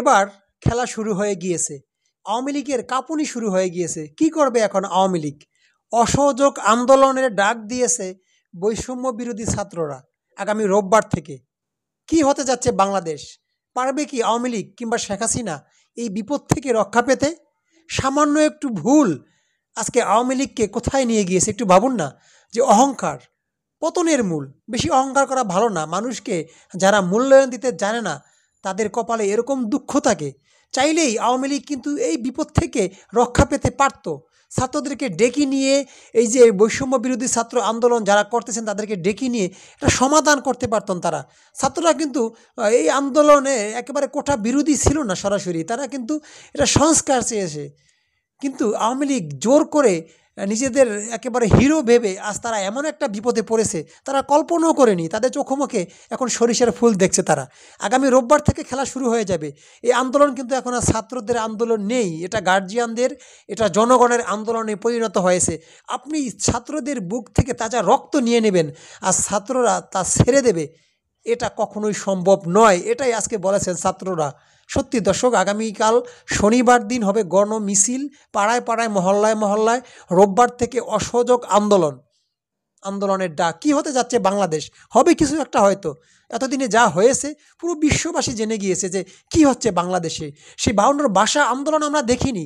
এবার খেলা শুরু হয়ে গিয়েছে আওয়ামী লীগের কাঁপুনি শুরু হয়ে গিয়েছে কি করবে এখন আওয়ামী লীগ অসহযোগ আন্দোলনের ডাক দিয়েছে বৈষম্য বিরোধী ছাত্ররা আগামী রোববার থেকে কি হতে যাচ্ছে বাংলাদেশ পারবে কি আওয়ামী লীগ কিংবা শেখ হাসিনা এই বিপদ থেকে রক্ষা পেতে সামান্য একটু ভুল আজকে আওয়ামী লীগকে কোথায় নিয়ে গিয়েছে একটু ভাবুন না যে অহংকার পতনের মূল বেশি অহংকার করা ভালো না মানুষকে যারা মূল্যায়ন দিতে জানে না তাদের কপালে এরকম দুঃখ থাকে চাইলেই আওয়ামী লীগ কিন্তু এই বিপদ থেকে রক্ষা পেতে পারত ছাত্রদেরকে ডেকে নিয়ে এই যে বৈষম্য বিরোধী ছাত্র আন্দোলন যারা করতেছেন তাদেরকে ডেকে নিয়ে এটা সমাধান করতে পারতেন তারা ছাত্ররা কিন্তু এই আন্দোলনে একেবারে কোঠা বিরোধী ছিল না সরাসরি তারা কিন্তু এটা সংস্কার চেয়েছে কিন্তু আওয়ামী লীগ জোর করে নিজেদের একেবারে হিরো ভেবে আজ তারা এমন একটা বিপদে পড়েছে তারা কল্পনাও করেনি তাদের চোখমুখে এখন সরিষার ফুল দেখছে তারা আগামী রোববার থেকে খেলা শুরু হয়ে যাবে এই আন্দোলন কিন্তু এখন আর ছাত্রদের আন্দোলন নেই এটা গার্জিয়ানদের এটা জনগণের আন্দোলনে পরিণত হয়েছে আপনি ছাত্রদের বুক থেকে তাজা রক্ত নিয়ে নেবেন আর ছাত্ররা তা ছেড়ে দেবে এটা কখনোই সম্ভব নয় এটাই আজকে বলেছেন ছাত্ররা সত্যি দর্শক আগামীকাল শনিবার দিন হবে গণ মিছিল পাড়ায় পাড়ায় মহল্লায় মহল্লায় রোববার থেকে অসহযোগ আন্দোলন আন্দোলনের ডাক কী হতে যাচ্ছে বাংলাদেশ হবে কিছু একটা হয়তো এতদিনে যা হয়েছে পুরো বিশ্ববাসী জেনে গিয়েছে যে কি হচ্ছে বাংলাদেশে সেই বাউন্ডার বাসা আন্দোলন আমরা দেখিনি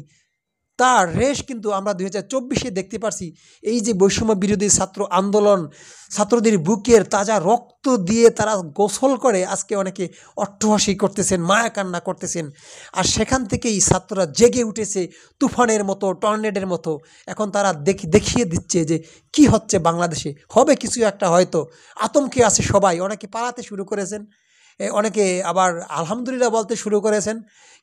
তার রেশ কিন্তু আমরা দুই হাজার চব্বিশে দেখতে পারছি এই যে বৈষম্য বিরোধী ছাত্র আন্দোলন ছাত্রদের বুকের তাজা রক্ত দিয়ে তারা গোসল করে আজকে অনেকে অট্টহাসি করতেছেন মায়া কান্না করতেছেন আর সেখান থেকেই ছাত্ররা জেগে উঠেছে তুফানের মতো টর্নেডের মতো এখন তারা দেখি দেখিয়ে দিচ্ছে যে কি হচ্ছে বাংলাদেশে হবে কিছু একটা হয়তো আতঙ্কে আছে সবাই অনেকে পালাতে শুরু করেছেন অনেকে আবার আলহামদুলিল্লাহ বলতে শুরু করেছেন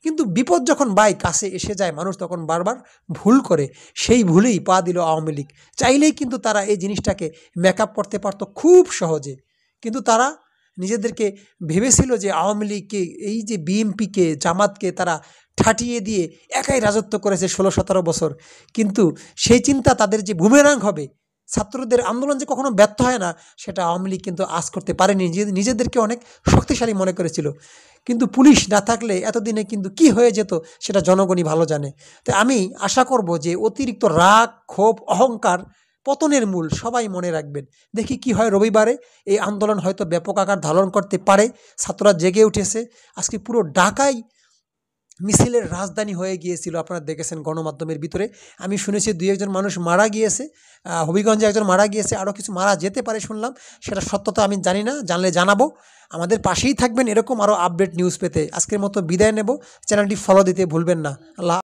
কিন্তু বিপদ যখন বাই কাছে এসে যায় মানুষ তখন বারবার ভুল করে সেই ভুলেই পা দিল আওয়ামী লীগ চাইলেই কিন্তু তারা এই জিনিসটাকে মেক করতে পারত খুব সহজে কিন্তু তারা নিজেদেরকে ভেবেছিল যে আওয়ামী লীগকে এই যে বিএমপিকে জামাতকে তারা ঠাটিয়ে দিয়ে একাই রাজত্ব করেছে ষোলো সতেরো বছর কিন্তু সেই চিন্তা তাদের যে বুমেরাং হবে ছাত্রদের আন্দোলন যে কখনো ব্যর্থ হয় না সেটা আওয়ামী লীগ কিন্তু আজ করতে পারেনি নিজেদেরকে অনেক শক্তিশালী মনে করেছিল কিন্তু পুলিশ না থাকলে এতদিনে কিন্তু কি হয়ে যেত সেটা জনগণই ভালো জানে তো আমি আশা করব যে অতিরিক্ত রাগ ক্ষোভ অহংকার পতনের মূল সবাই মনে রাখবেন দেখি কি হয় রবিবারে এই আন্দোলন হয়তো ব্যাপক আকার ধারণ করতে পারে ছাত্ররা জেগে উঠেছে আজকে পুরো ঢাকায় মিছিলের রাজধানী হয়ে গিয়েছিল আপনারা দেখেছেন গণমাধ্যমের ভিতরে আমি শুনেছি দুই একজন মানুষ মারা গিয়েছে হবিগঞ্জে একজন মারা গিয়েছে আরও কিছু মারা যেতে পারে শুনলাম সেটা সত্যতা আমি জানি না জানলে জানাবো আমাদের পাশেই থাকবেন এরকম আরও আপডেট নিউজ পেতে আজকের মতো বিদায় নেব চ্যানেলটি ফলো দিতে ভুলবেন না আল্লাহ